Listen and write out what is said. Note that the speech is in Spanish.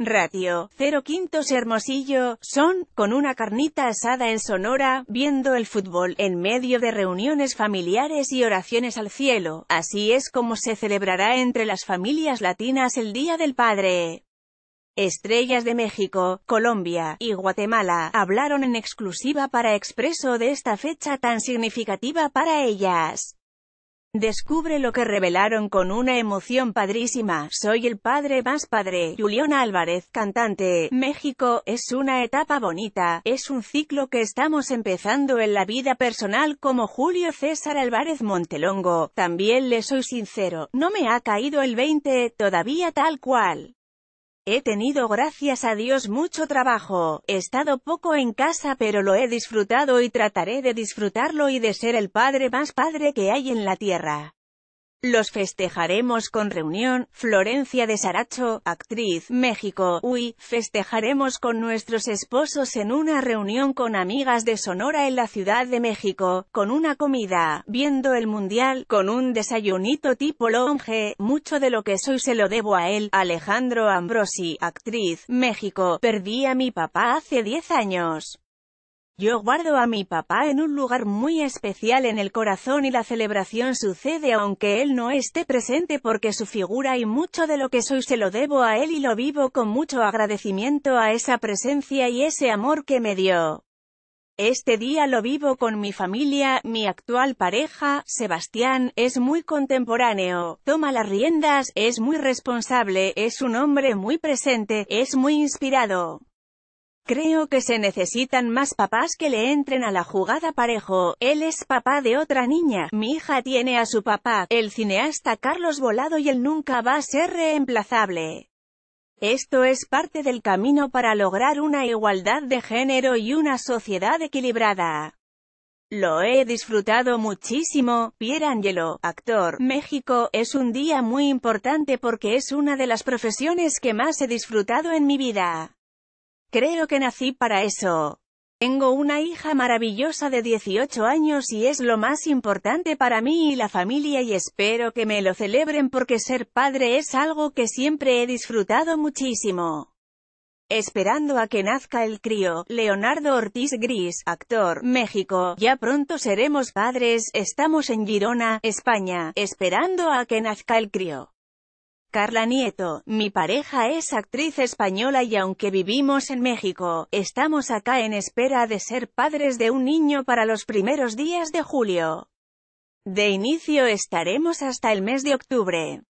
Ratio, Cero quintos Hermosillo, son, con una carnita asada en Sonora, viendo el fútbol, en medio de reuniones familiares y oraciones al cielo. Así es como se celebrará entre las familias latinas el Día del Padre. Estrellas de México, Colombia y Guatemala hablaron en exclusiva para expreso de esta fecha tan significativa para ellas. Descubre lo que revelaron con una emoción padrísima. Soy el padre más padre. Juliana Álvarez, cantante. México, es una etapa bonita. Es un ciclo que estamos empezando en la vida personal como Julio César Álvarez Montelongo. También le soy sincero, no me ha caído el 20, todavía tal cual. He tenido gracias a Dios mucho trabajo, he estado poco en casa pero lo he disfrutado y trataré de disfrutarlo y de ser el padre más padre que hay en la tierra. Los festejaremos con reunión, Florencia de Saracho, actriz, México, uy, festejaremos con nuestros esposos en una reunión con amigas de Sonora en la Ciudad de México, con una comida, viendo el mundial, con un desayunito tipo longe, mucho de lo que soy se lo debo a él, Alejandro Ambrosi, actriz, México, perdí a mi papá hace 10 años. Yo guardo a mi papá en un lugar muy especial en el corazón y la celebración sucede aunque él no esté presente porque su figura y mucho de lo que soy se lo debo a él y lo vivo con mucho agradecimiento a esa presencia y ese amor que me dio. Este día lo vivo con mi familia, mi actual pareja, Sebastián, es muy contemporáneo, toma las riendas, es muy responsable, es un hombre muy presente, es muy inspirado. Creo que se necesitan más papás que le entren a la jugada parejo. Él es papá de otra niña. Mi hija tiene a su papá, el cineasta Carlos Volado y él nunca va a ser reemplazable. Esto es parte del camino para lograr una igualdad de género y una sociedad equilibrada. Lo he disfrutado muchísimo, Angelo, actor, México, es un día muy importante porque es una de las profesiones que más he disfrutado en mi vida. Creo que nací para eso. Tengo una hija maravillosa de 18 años y es lo más importante para mí y la familia y espero que me lo celebren porque ser padre es algo que siempre he disfrutado muchísimo. Esperando a que nazca el crío, Leonardo Ortiz Gris, actor, México, ya pronto seremos padres, estamos en Girona, España, esperando a que nazca el crío. Carla Nieto, mi pareja es actriz española y aunque vivimos en México, estamos acá en espera de ser padres de un niño para los primeros días de julio. De inicio estaremos hasta el mes de octubre.